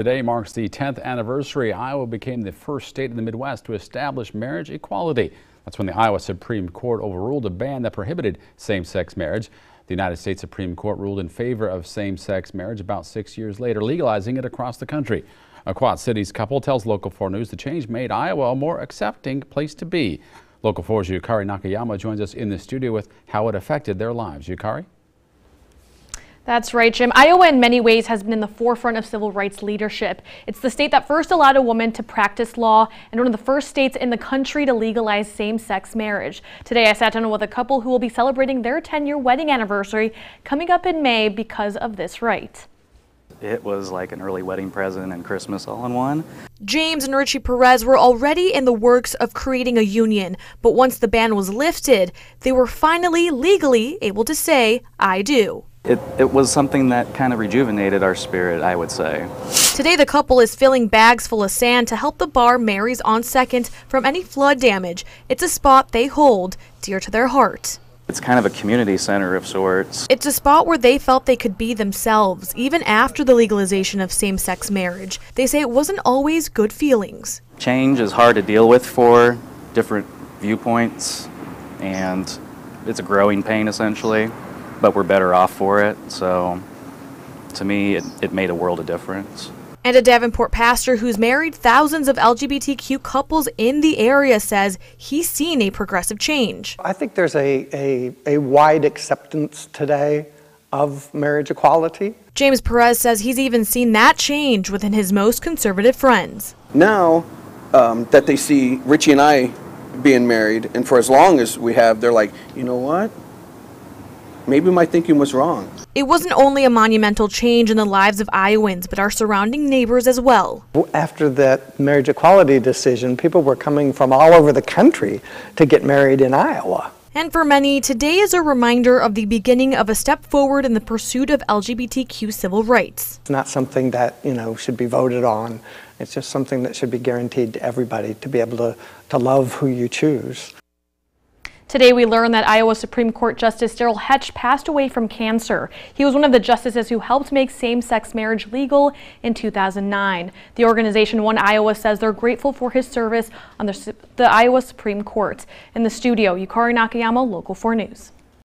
Today marks the 10th anniversary Iowa became the first state in the Midwest to establish marriage equality. That's when the Iowa Supreme Court overruled a ban that prohibited same-sex marriage. The United States Supreme Court ruled in favor of same-sex marriage about six years later, legalizing it across the country. A Quad Cities couple tells Local 4 News the change made Iowa a more accepting place to be. Local 4's Yukari Nakayama joins us in the studio with how it affected their lives. Yukari? That's right, Jim. Iowa, in many ways, has been in the forefront of civil rights leadership. It's the state that first allowed a woman to practice law and one of the first states in the country to legalize same sex marriage. Today, I sat down with a couple who will be celebrating their 10 year wedding anniversary coming up in May because of this right. It was like an early wedding present and Christmas all in one. James and Richie Perez were already in the works of creating a union, but once the ban was lifted, they were finally legally able to say, I do. It, it was something that kind of rejuvenated our spirit, I would say. Today, the couple is filling bags full of sand to help the bar Mary's on Second from any flood damage. It's a spot they hold dear to their heart. It's kind of a community center of sorts. It's a spot where they felt they could be themselves, even after the legalization of same sex marriage. They say it wasn't always good feelings. Change is hard to deal with for different viewpoints, and it's a growing pain essentially but we're better off for it. So to me, it, it made a world of difference. And a Davenport pastor who's married thousands of LGBTQ couples in the area says he's seen a progressive change. I think there's a, a, a wide acceptance today of marriage equality. James Perez says he's even seen that change within his most conservative friends. Now um, that they see Richie and I being married, and for as long as we have, they're like, you know what? maybe my thinking was wrong. It wasn't only a monumental change in the lives of Iowans, but our surrounding neighbors as well. After that marriage equality decision, people were coming from all over the country to get married in Iowa. And for many, today is a reminder of the beginning of a step forward in the pursuit of LGBTQ civil rights. It's not something that, you know, should be voted on. It's just something that should be guaranteed to everybody to be able to, to love who you choose. Today we learn that Iowa Supreme Court Justice Daryl Hetch passed away from cancer. He was one of the justices who helped make same-sex marriage legal in 2009. The organization One Iowa says they're grateful for his service on the, the Iowa Supreme Court. In the studio, Yukari Nakayama, Local 4 News.